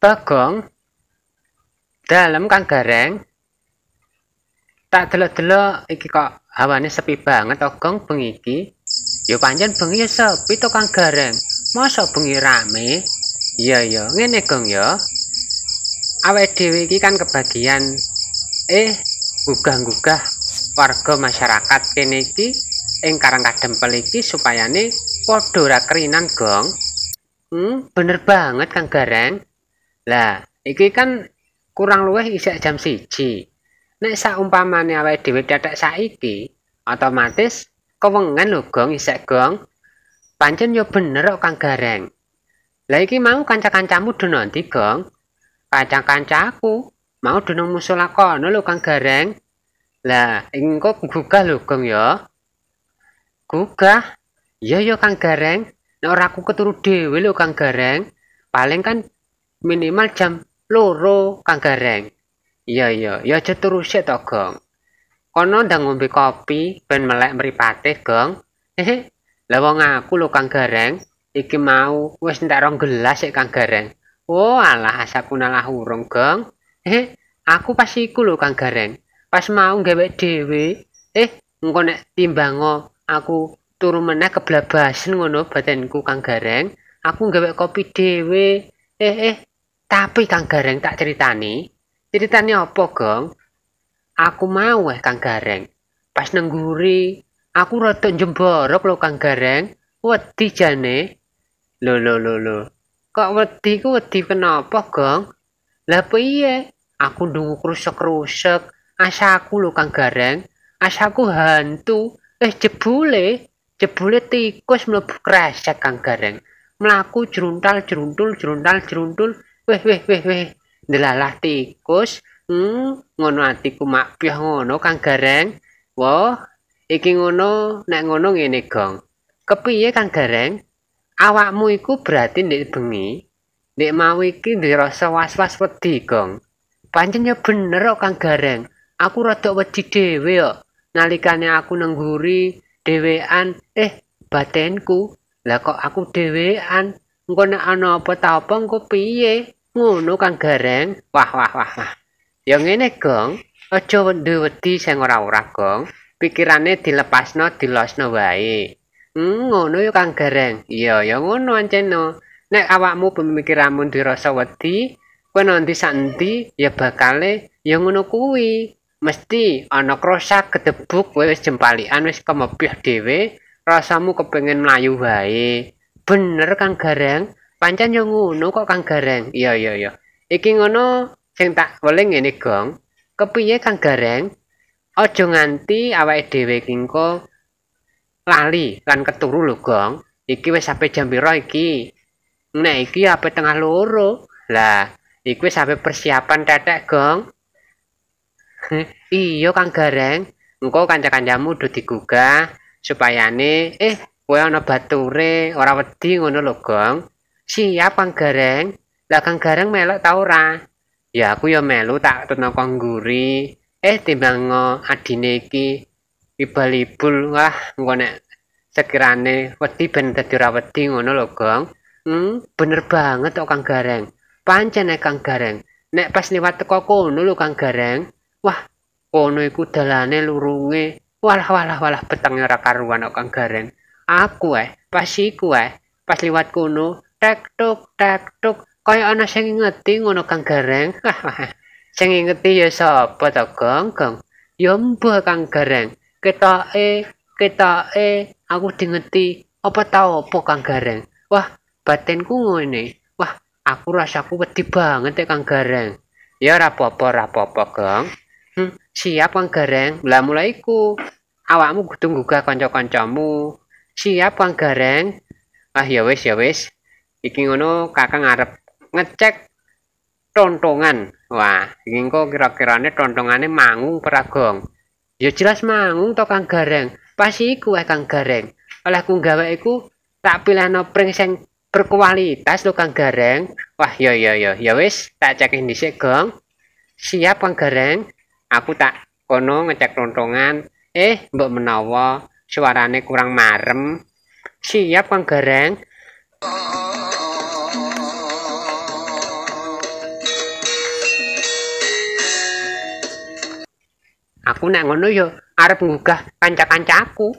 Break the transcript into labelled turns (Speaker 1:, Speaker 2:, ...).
Speaker 1: bagong dalam kang gareng, tak delok-delok iki kok hawane sepi banget ogong bengi iki ya pancen bengi ya sepi to kang garang masa bengi rame iya iya ngene gong ya awake dhewe iki kan kebagian eh gugah-gugah warga masyarakat kene iki ing karang kadempel iki supaya ne padha ra kerinan gong hmm bener banget kang gareng. lah iki kan kurang luwih isek jam siji nek sak umpamane awake dhewe tetek saiki otomatis kewengan lho gong isek gong pancen yo bener kok kang gareng lah iki mau kanca-kancamu do nanti gong kadang kancaku mau do musul musola kono lho kang gareng lah engko gugah lho gong yo gugah iya yo kang gareng nek ora aku keturu dhewe lho kang gareng paling kan minimal jam loro kang gareng iya iya ya aja terus ya gong kono ndang ngombe kopi ben melek mripate gong hehe lha wong aku lo kang gareng iki mau wis entek rong gelas sik kang gareng oh alah asapku nalah urung gong hehe aku pas iku lo kang gareng pas mau gawe dhewe eh engko nek timbango aku turu meneh keblabasen ngono batenku kang gareng aku gawe kopi dhewe eh eh Tapi Kang Gareng tak ceritani. Ceritane apa, Gong? Aku mau eh Kang Gareng. Pas nengguri, aku rada jemborok lo Kang Gareng. Wedi jane. lo lo lo lo. Kok wedi ku wedi kenapa, Gong? Lah piye? Aku ndungu krusek-krusek. Asaku lo Kang Gareng. Asaku hantu. Eh jebule, jebule tikus mlebu kresek Kang Gareng. Melaku jeruntal jeruntul jeruntal jeruntul weh weh weh weh delalah tikus hmm, ngono atiku mak piah ngono kang gareng wah iki ngono nek ngono ngene gong kepiye kang gareng awakmu iku berarti nek bengi nek mau iki ndek rasa was-was wedi gong pancen yo bener kang gareng aku rada wedi dhewe kok nalikane aku nengguri dhewean eh batenku lah kok aku dhewean engko nek ana apa ta apa engko piye ngono kang gareng wah wah wah wah ya ngene gong aja wendu wedi sing ora-ora gong pikirane dilepasno dilosno wae hmm ngono yo kang gareng iya ya ngono anceno nek awakmu pemikiranmu dirasa wedi kuwi nanti santi ya bakale ya ngono kuwi mesti ana krosa kedebuk kowe wis jempalian wis kemebih dhewe rasamu kepengin mlayu wae bener kang gareng Pancan yo ngono kok kang gareng iya iya iya iki ngono sing tak boleh ngene gong kepiye kang gareng aja nganti awake dhewe iki lali lan keturu lho gong iki wis sampe jam pira iki nek iki ape tengah loro lah iki wis sampe persiapan tetek gong iya kang gareng engko kanca-kancamu kudu digugah supaya ne eh kowe ana bature ora wedi ngono lho gong siap kang gareng lah kang gareng melok tau ora ya aku ya melu tak tuna kang guri eh timbang ngo adine iki ibalibul wah engko nek sekirane wedi ben dadi ora wedi ngono lho gong hmm bener banget kok kang gareng pancen nek kang gareng nek pas liwat teko kono lho kang gareng wah kono iku dalane lurunge walah walah walah petenge ora karuan kok kang gareng aku eh pasiku eh pas liwat kono tek tuk tek tuk kaya ana sing ngeti ngono kang gareng sing ngeti ya sapa to gong gong ya mbah kang gareng ketoke ketoke aku dingeti apa tau apa kang gareng wah batinku ngene wah aku rasaku wedi banget ya kang gareng ya ora apa-apa ora apa-apa gong hm, siap kang gareng lah mulai iku awakmu kudu nggugah kanca-kancamu siap kang gareng ah ya wis ya wis iki ngono kakang arep ngecek tontongan wah iki engko kira-kirane tontongane mangung peragong ya jelas mangung to kang gareng pas iku eh kang gareng oleh ku gawe tak pilih no pring sing berkualitas lo kang gareng wah yo yo yo ya wis tak cek ini gong siap kang gareng aku tak kono ngecek tontongan eh mbok menawa suarane kurang marem siap kang gareng aku nang ngono yo arep nggugah kanca-kancaku.